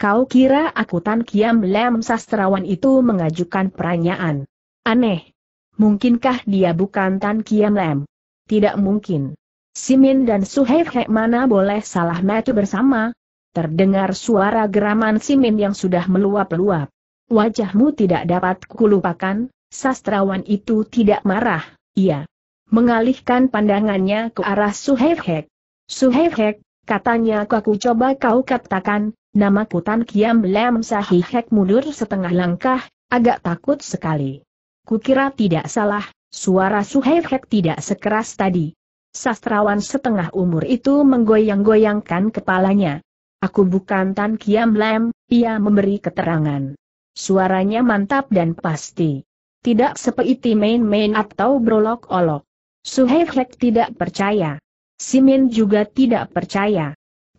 Kau kira aku Tan Kiam Lem sastrawan itu mengajukan peranyaan. Aneh. Mungkinkah dia bukan Tan Kiam Lem? Tidak mungkin. Simin dan Suheir Hek mana boleh salah metu bersama? Terdengar suara geraman Simin yang sudah meluap-luap. Wajahmu tidak dapat kulupakan, sastrawan itu tidak marah, iya mengalihkan pandangannya ke arah Suhehek. Suhehek, katanya aku coba kau katakan, namaku Tan Kiam Lam Sahihek mundur setengah langkah, agak takut sekali. Kukira tidak salah, suara Suhehek tidak sekeras tadi. Sastrawan setengah umur itu menggoyang-goyangkan kepalanya. Aku bukan Tan Kiam Lam, ia memberi keterangan. Suaranya mantap dan pasti. Tidak seperti main-main atau berolok-olok. Suhei tidak percaya. Simin juga tidak percaya.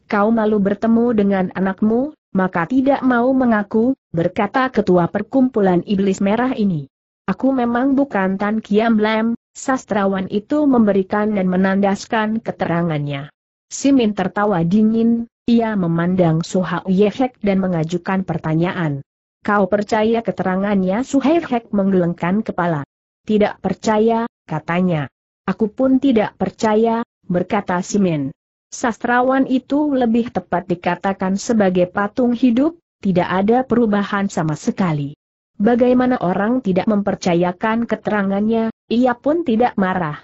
Kau malu bertemu dengan anakmu, maka tidak mau mengaku, berkata ketua perkumpulan iblis merah ini. Aku memang bukan Tan Kiam Lam, sastrawan itu memberikan dan menandaskan keterangannya. Simin tertawa dingin, ia memandang Suhau Yehek dan mengajukan pertanyaan. Kau percaya keterangannya Suhei menggelengkan kepala. Tidak percaya, katanya. Aku pun tidak percaya, berkata Simen. Sastrawan itu lebih tepat dikatakan sebagai patung hidup, tidak ada perubahan sama sekali. Bagaimana orang tidak mempercayakan keterangannya, ia pun tidak marah.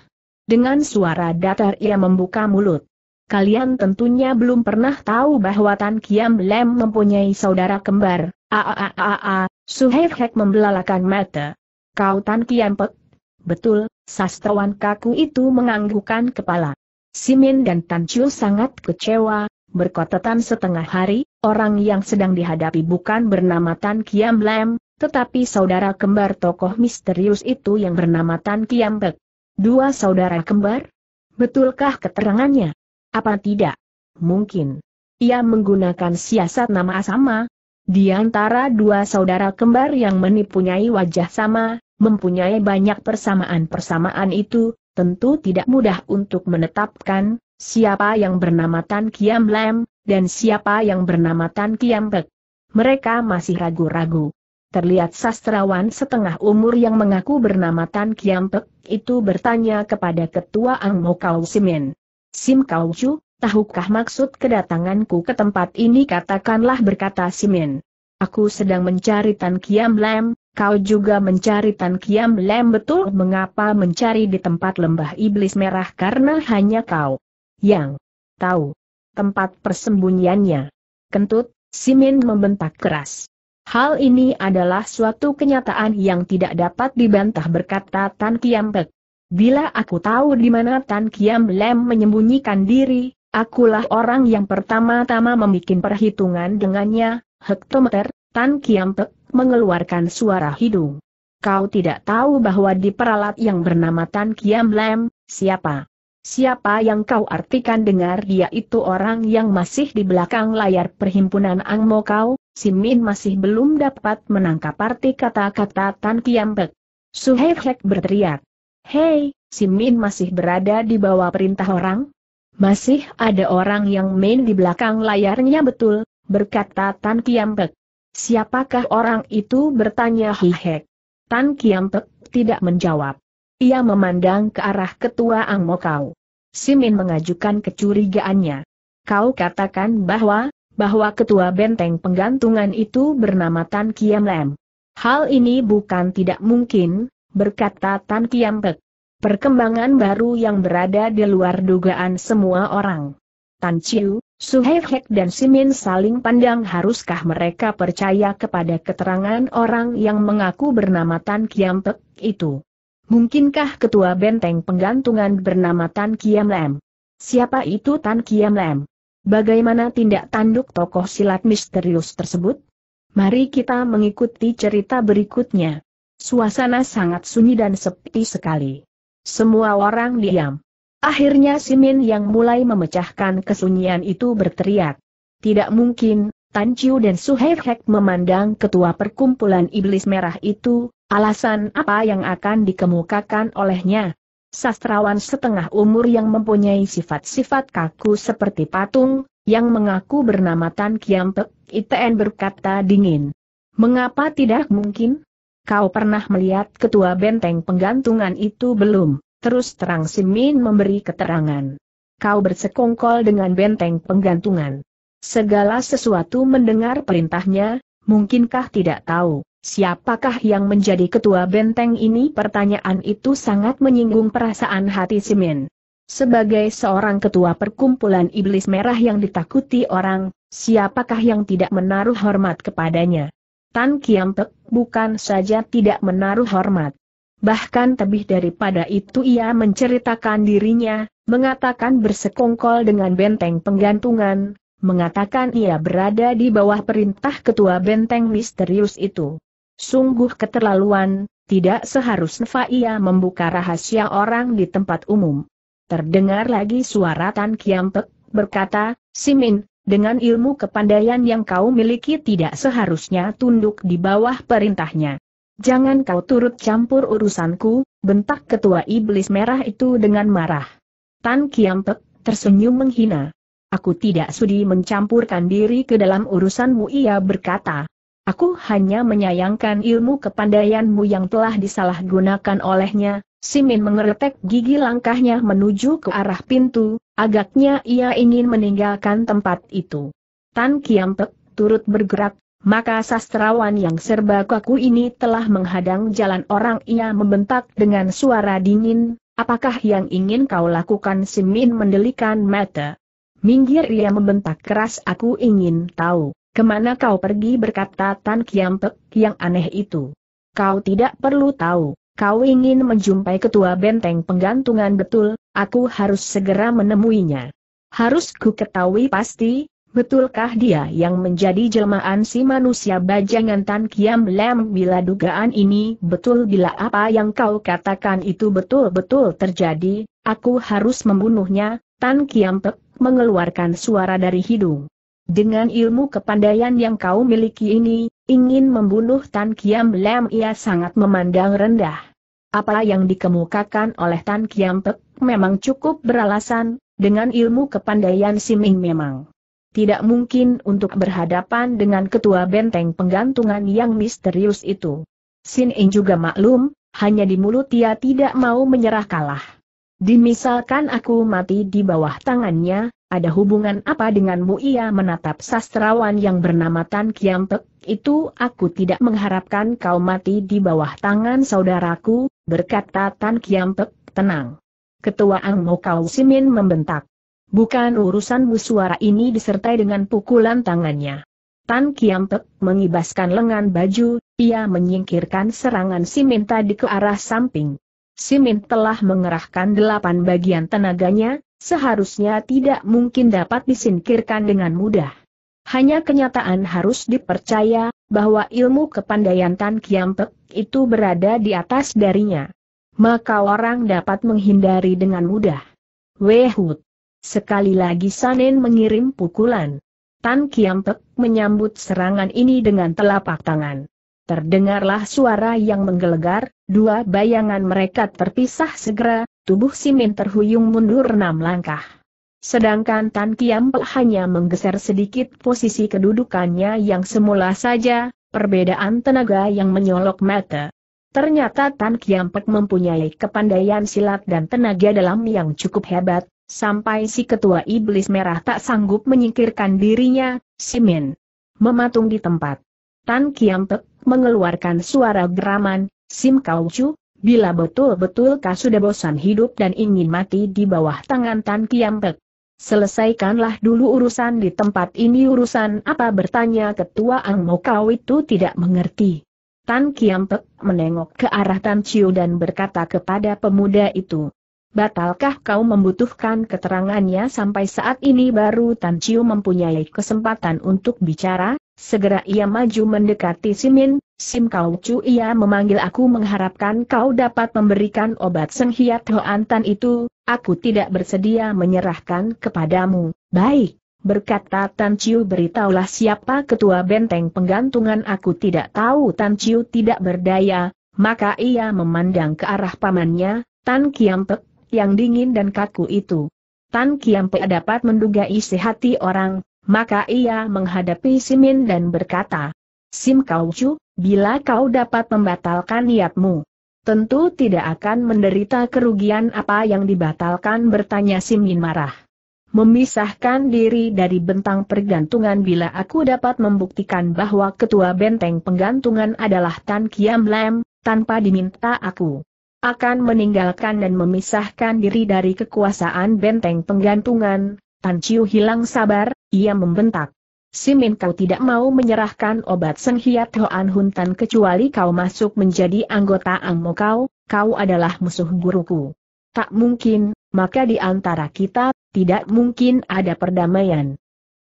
Dengan suara datar ia membuka mulut. Kalian tentunya belum pernah tahu bahwa Tan Kiam Lem mempunyai saudara kembar. Aaaa, Suhaib Hek membelalakan mata. Kau Tan Kiam Pek? Betul, Sastrawan kaku itu menganggukkan kepala. Simin dan Tan Chiu sangat kecewa, berkotetan setengah hari, orang yang sedang dihadapi bukan bernama Tan Kiam Lam, tetapi saudara kembar tokoh misterius itu yang bernama Tan Kiam Pek. Dua saudara kembar? Betulkah keterangannya? Apa tidak? Mungkin. Ia menggunakan siasat nama sama. Di antara dua saudara kembar yang menipunyai wajah sama, mempunyai banyak persamaan-persamaan itu, tentu tidak mudah untuk menetapkan siapa yang bernama Tan Kiam Lam, dan siapa yang bernama Tan Kiam Pek. Mereka masih ragu-ragu. Terlihat sastrawan setengah umur yang mengaku bernama Tan Kiam Pek itu bertanya kepada ketua Ang Mo Kau Simen. Sim Kau Chu, tahukah maksud kedatanganku ke tempat ini katakanlah berkata Simen. Aku sedang mencari Tan Kiam Lam, Kau juga mencari Tan Kiam Lem betul mengapa mencari di tempat lembah iblis merah karena hanya kau yang tahu tempat persembunyiannya. Kentut, Simin membentak keras. Hal ini adalah suatu kenyataan yang tidak dapat dibantah berkata Tan Kiam Pek. Bila aku tahu di mana Tan Kiam Lem menyembunyikan diri, akulah orang yang pertama-tama membuat perhitungan dengannya, hektometer, Tan Kiam Pek mengeluarkan suara hidung. Kau tidak tahu bahwa di peralat yang bernama Tan Kiam Lam, siapa? Siapa yang kau artikan dengar dia itu orang yang masih di belakang layar perhimpunan Ang Mo Kau, si Min masih belum dapat menangkap arti kata-kata Tan Kiam Pek. Suhei Hek berteriak. Hei, si Min masih berada di bawah perintah orang? Masih ada orang yang main di belakang layarnya betul, berkata Tan Kiam Pek. Siapakah orang itu bertanya Hihek? Tan Kiampek tidak menjawab. Ia memandang ke arah ketua Ang Mokau. Simin mengajukan kecurigaannya. Kau katakan bahwa, bahwa ketua benteng penggantungan itu bernama Tan Kiam Lem. Hal ini bukan tidak mungkin, berkata Tan Kiam Pek. Perkembangan baru yang berada di luar dugaan semua orang. Tan Chiu, Suhei Hek dan Simin saling pandang haruskah mereka percaya kepada keterangan orang yang mengaku bernama Tan Kiam Pek itu. Mungkinkah ketua benteng penggantungan bernama Tan Kiam Lem? Siapa itu Tan Kiam Lem? Bagaimana tindak tanduk tokoh silat misterius tersebut? Mari kita mengikuti cerita berikutnya. Suasana sangat sunyi dan sepi sekali. Semua orang diam. Akhirnya Simin yang mulai memecahkan kesunyian itu berteriak. Tidak mungkin, Tan Chiu dan Suhei Hek memandang ketua perkumpulan iblis merah itu, alasan apa yang akan dikemukakan olehnya. Sastrawan setengah umur yang mempunyai sifat-sifat kaku seperti patung, yang mengaku bernama Tan Kiam ITN berkata dingin. Mengapa tidak mungkin? Kau pernah melihat ketua benteng penggantungan itu belum? Terus terang Simin memberi keterangan. Kau bersekongkol dengan benteng penggantungan. Segala sesuatu mendengar perintahnya, mungkinkah tidak tahu, siapakah yang menjadi ketua benteng ini? Pertanyaan itu sangat menyinggung perasaan hati Simin. Sebagai seorang ketua perkumpulan iblis merah yang ditakuti orang, siapakah yang tidak menaruh hormat kepadanya? Tan Pek bukan saja tidak menaruh hormat, bahkan lebih daripada itu ia menceritakan dirinya, mengatakan bersekongkol dengan benteng penggantungan, mengatakan ia berada di bawah perintah ketua benteng misterius itu. Sungguh keterlaluan, tidak seharusnya ia membuka rahasia orang di tempat umum. Terdengar lagi suara Tan Kiampek, berkata, Simin, dengan ilmu kepandaian yang kau miliki tidak seharusnya tunduk di bawah perintahnya. Jangan kau turut campur urusanku, bentak ketua iblis merah itu dengan marah. Tan Kiampek, tersenyum menghina. Aku tidak sudi mencampurkan diri ke dalam urusanmu ia berkata. Aku hanya menyayangkan ilmu kepandaianmu yang telah disalahgunakan olehnya, Simin mengeretek gigi langkahnya menuju ke arah pintu, agaknya ia ingin meninggalkan tempat itu. Tan Kiampek turut bergerak, maka sastrawan yang serba kaku ini telah menghadang jalan orang ia membentak dengan suara dingin, apakah yang ingin kau lakukan Simin mendelikan mata. Minggir ia membentak keras aku ingin tahu, kemana kau pergi berkata Tan Kiampek yang aneh itu. Kau tidak perlu tahu, kau ingin menjumpai ketua benteng penggantungan betul, aku harus segera menemuinya. Harus ku ketahui pasti, Betulkah dia yang menjadi jelmaan si manusia bajangan Tan Kiam Lam bila dugaan ini betul bila apa yang kau katakan itu betul-betul terjadi, aku harus membunuhnya, Tan Kiam Pek mengeluarkan suara dari hidung. Dengan ilmu kepandaian yang kau miliki ini, ingin membunuh Tan Kiam Lam ia sangat memandang rendah. Apa yang dikemukakan oleh Tan Kiam Pek memang cukup beralasan, dengan ilmu kepandaian si Ming memang tidak mungkin untuk berhadapan dengan ketua benteng penggantungan yang misterius itu. Sin In juga maklum, hanya di mulut ia tidak mau menyerah kalah. Dimisalkan aku mati di bawah tangannya, ada hubungan apa denganmu ia menatap sastrawan yang bernama Tan Kiampek, itu aku tidak mengharapkan kau mati di bawah tangan saudaraku, berkata Tan Kiampek, tenang. Ketua Ang Mokau Simin membentak. Bukan urusan Bu suara ini disertai dengan pukulan tangannya. Tan Kiam Pek mengibaskan lengan baju, ia menyingkirkan serangan Simin tadi ke arah samping. Simin telah mengerahkan delapan bagian tenaganya, seharusnya tidak mungkin dapat disingkirkan dengan mudah. Hanya kenyataan harus dipercaya, bahwa ilmu kepandaian Tan Kiam Pek itu berada di atas darinya. Maka orang dapat menghindari dengan mudah. Wehut Sekali lagi Sanen mengirim pukulan. Tan Kiampek menyambut serangan ini dengan telapak tangan. Terdengarlah suara yang menggelegar, dua bayangan mereka terpisah segera, tubuh Simin terhuyung mundur enam langkah. Sedangkan Tan Kiampek hanya menggeser sedikit posisi kedudukannya yang semula saja, perbedaan tenaga yang menyolok mata. Ternyata Tan Kiampek mempunyai kepandaian silat dan tenaga dalam yang cukup hebat, sampai si ketua iblis merah tak sanggup menyingkirkan dirinya, Simin mematung di tempat. Tan Kiamtek mengeluarkan suara geraman, Sim Kauchu, bila betul-betul kau sudah bosan hidup dan ingin mati di bawah tangan Tan Kiamtek. Selesaikanlah dulu urusan di tempat ini urusan apa bertanya ketua Ang Mokau itu tidak mengerti. Tan Kiampek menengok ke arah Tan Chiu dan berkata kepada pemuda itu, Batalkah kau membutuhkan keterangannya sampai saat ini baru Tan Chiu mempunyai kesempatan untuk bicara? Segera ia maju mendekati Simin, Sim Kau Chu ia memanggil aku mengharapkan kau dapat memberikan obat senghiat Hoan Tan itu, aku tidak bersedia menyerahkan kepadamu. Baik, berkata Tan Chiu beritahulah siapa ketua benteng penggantungan aku tidak tahu Tan Chiu tidak berdaya, maka ia memandang ke arah pamannya, Tan Kiam Pek, yang dingin dan kaku itu. Tan pe dapat menduga isi hati orang, maka ia menghadapi Simin dan berkata, Sim Kau Chu, bila kau dapat membatalkan niatmu, tentu tidak akan menderita kerugian apa yang dibatalkan bertanya Simin marah. Memisahkan diri dari bentang pergantungan bila aku dapat membuktikan bahwa ketua benteng penggantungan adalah Tan Kiam Lam, tanpa diminta aku akan meninggalkan dan memisahkan diri dari kekuasaan benteng penggantungan, Tan Chiu hilang sabar, ia membentak. Simin kau tidak mau menyerahkan obat Senghiat Hoan Huntan kecuali kau masuk menjadi anggota Angmo kau, kau adalah musuh guruku. Tak mungkin, maka di antara kita, tidak mungkin ada perdamaian.